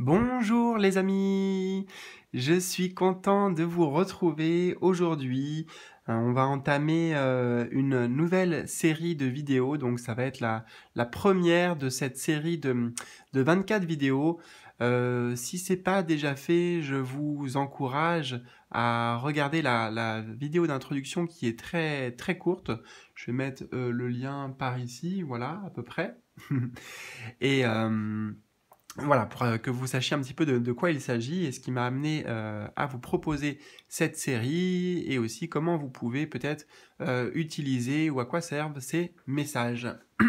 Bonjour les amis, je suis content de vous retrouver aujourd'hui. Euh, on va entamer euh, une nouvelle série de vidéos, donc ça va être la, la première de cette série de, de 24 vidéos. Euh, si c'est pas déjà fait, je vous encourage à regarder la, vidéo d'introduction qui est très très courte. Je vais mettre le lien par ici, voilà à peu près. Et voilà, pour euh, que vous sachiez un petit peu de, quoi il s'agit et ce qui m'a amené euh, à vous proposer cette série et aussi comment vous pouvez peut-être euh, utiliser ou à quoi servent ces messages.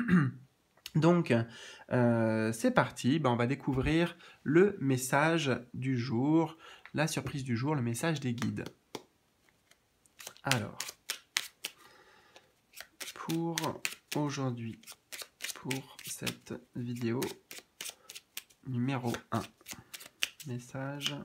Donc, c'est parti, ben, on va découvrir le message du jour, la surprise du jour, le message des guides. Alors, pour aujourd'hui, pour cette vidéo, numéro 1. Message.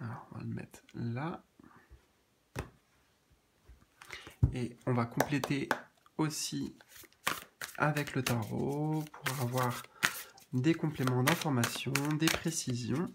Alors, on va le mettre là. Et on va compléter aussi avec le tarot pour avoir des compléments d'information, des précisions.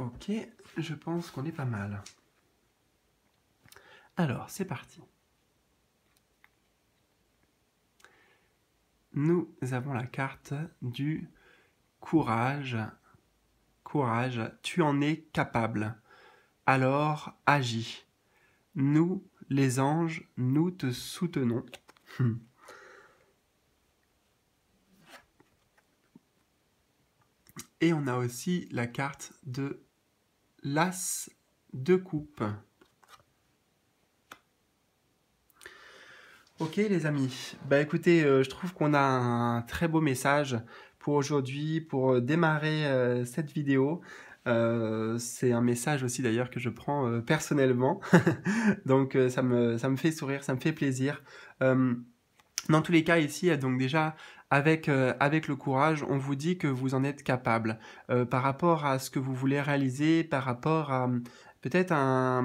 Ok, je pense qu'on est pas mal. Alors, c'est parti. Nous avons la carte du courage. Courage, tu en es capable. Alors, agis. Nous, les anges, nous te soutenons. Hmm. Et on a aussi la carte de l'as de coupe. Ok les amis, bah écoutez, euh, je trouve qu'on a un très beau message pour aujourd'hui, pour euh, démarrer euh, cette vidéo. c'est un message aussi d'ailleurs que je prends personnellement, donc ça, me, ça me fait sourire, ça me fait plaisir. dans tous les cas ici, donc déjà, avec, euh, avec le courage, on vous dit que vous en êtes capable euh, par rapport à ce que vous voulez réaliser, par rapport à, peut-être un,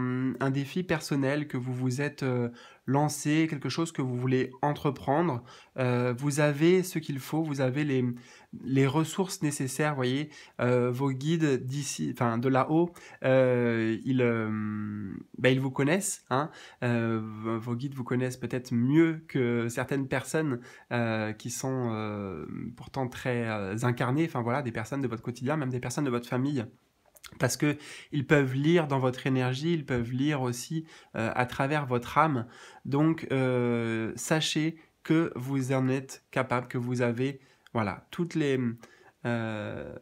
défi personnel que vous vous êtes euh, lancé, quelque chose que vous voulez entreprendre. Euh, vous avez ce qu'il faut, vous avez les, ressources nécessaires, voyez. Euh, vos guides d'ici, de là-haut, ben, ils, vous connaissent. Hein. vos guides vous connaissent peut-être mieux que certaines personnes qui sont pourtant très incarnées. Enfin voilà, des personnes de votre quotidien, même des personnes de votre famille parce que ils peuvent lire dans votre énergie, ils peuvent lire aussi euh, à travers votre âme. Donc euh, sachez que vous en êtes capable, que vous avez voilà toutes les euh,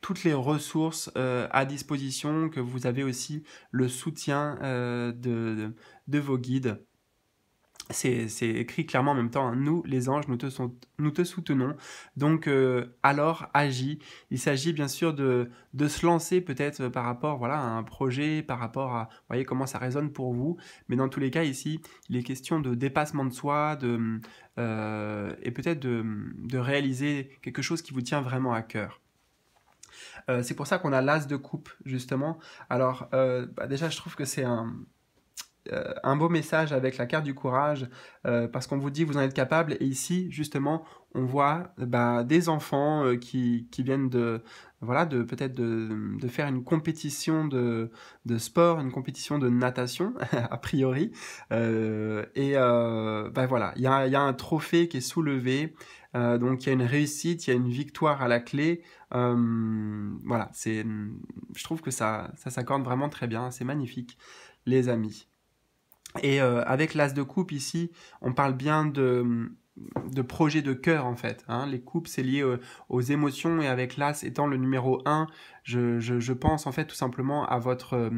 toutes les ressources à disposition, que vous avez aussi le soutien de vos guides c'est écrit clairement en même temps, hein. nous les anges, nous te, soutenons. Donc euh, alors agis. Il s'agit bien sûr de, se lancer peut-être par rapport voilà, à un projet, par rapport à voyez comment ça résonne pour vous. Mais dans tous les cas ici, il est question de dépassement de soi, de, euh, et peut-être de, réaliser quelque chose qui vous tient vraiment à cœur. Euh, c'est pour ça qu'on a l'as de coupe justement. Alors bah, déjà je trouve que c'est un euh, un beau message avec la carte du courage, euh, parce qu'on vous dit vous en êtes capable. Et ici, justement, on voit bah, des enfants euh, qui, viennent de voilà de peut-être de, faire une compétition de, sport, une compétition de natation a priori. et bah, voilà, il y a, un trophée qui est soulevé. donc il y a une réussite, il y a une victoire à la clé. voilà, c'est, je trouve que ça s'accorde vraiment très bien, c'est magnifique, les amis. Et euh, avec l'as de coupe ici, on parle bien de, mm, projet de cœur en fait. Hein. Les coupes, c'est lié euh, aux, émotions et avec l'as étant le numéro 1, je, pense en fait tout simplement à votre, euh,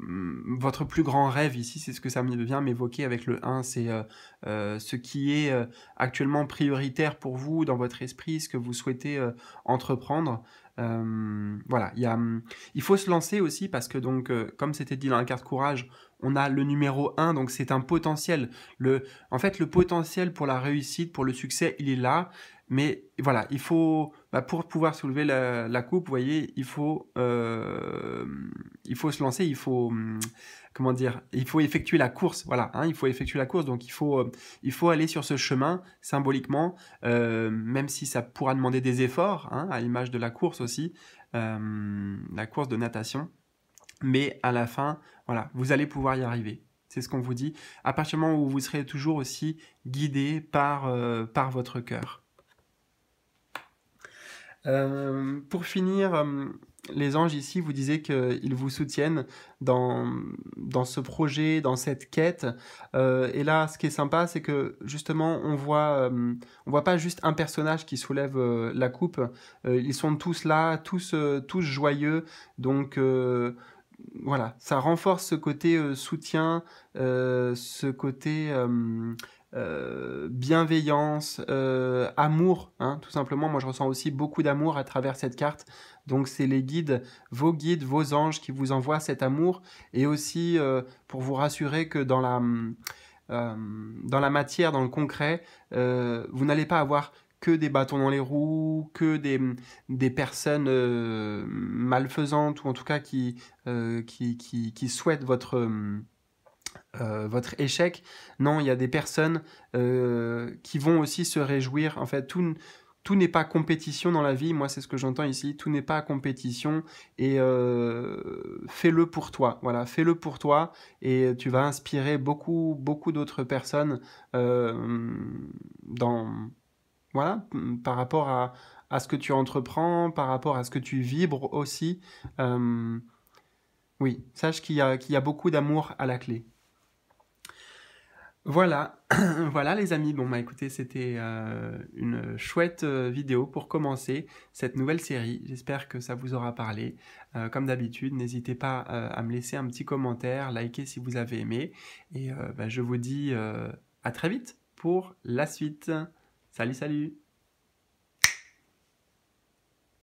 Mmh, votre plus grand rêve ici, c'est ce que ça vient m'évoquer avec le 1, c'est euh, euh, ce qui est euh, actuellement prioritaire pour vous dans votre esprit, ce que vous souhaitez entreprendre. voilà, mmh, il faut se lancer aussi parce que donc, comme c'était dit dans la carte courage, on a le numéro 1, donc c'est un potentiel. en fait, le potentiel pour la réussite, pour le succès, il est là. Mais voilà, il faut, bah, pour pouvoir soulever la, coupe, vous voyez, il faut, euh, il faut se lancer, il faut, hum, comment dire, il faut effectuer la course, voilà, hein, il faut effectuer la course, donc il faut, euh, il faut aller sur ce chemin symboliquement, euh, même si ça pourra demander des efforts, hein, à l'image de la course aussi, la course de natation, mais à la fin, voilà, vous allez pouvoir y arriver. C'est ce qu'on vous dit, à partir du moment où vous serez toujours aussi guidé par, par votre cœur. Euh, pour finir, euh, les anges ici, vous disiez qu'ils vous soutiennent dans, dans ce projet, dans cette quête. Euh, et là, ce qui est sympa, c'est que justement, on voit, on voit pas juste un personnage qui soulève la coupe. ils sont tous là, tous, tous joyeux. Donc voilà, ça renforce ce côté soutien, ce côté euh, bienveillance, euh, amour, hein, tout simplement. Moi, je ressens aussi beaucoup d'amour à travers cette carte. Donc, c'est les guides, vos guides, vos anges qui vous envoient cet amour et aussi euh, pour vous rassurer que dans la, dans la matière, dans le concret, vous n'allez pas avoir que des bâtons dans les roues, que des, des personnes malfaisantes ou en tout cas qui, qui, qui, souhaitent votre euh, votre échec. Non, il y a des personnes euh, qui vont aussi se réjouir. En fait, tout, n'est pas compétition dans la vie, moi c'est ce que j'entends ici, tout n'est pas compétition et euh, fais-le pour toi, voilà, fais-le pour toi et tu vas inspirer beaucoup, beaucoup d'autres personnes dans, voilà, par rapport à, ce que tu entreprends, par rapport à ce que tu vibres aussi. oui, sache qu'il y a beaucoup d'amour à la clé. Voilà, voilà les amis. Bon bah écoutez, c'était euh, une chouette euh, vidéo pour commencer cette nouvelle série. J'espère que ça vous aura parlé. Euh, comme d'habitude, n'hésitez pas à me laisser un petit commentaire, liker si vous avez aimé. Et bah, je vous dis à très vite pour la suite. Salut, salut